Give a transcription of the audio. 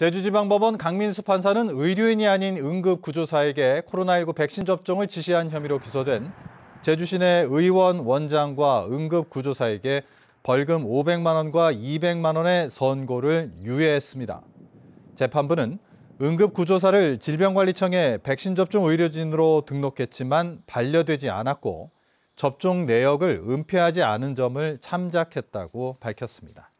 제주지방법원 강민수 판사는 의료인이 아닌 응급구조사에게 코로나19 백신 접종을 지시한 혐의로 기소된 제주시내 의원 원장과 응급구조사에게 벌금 500만 원과 200만 원의 선고를 유예했습니다. 재판부는 응급구조사를 질병관리청에 백신 접종 의료진으로 등록했지만 반려되지 않았고 접종 내역을 은폐하지 않은 점을 참작했다고 밝혔습니다.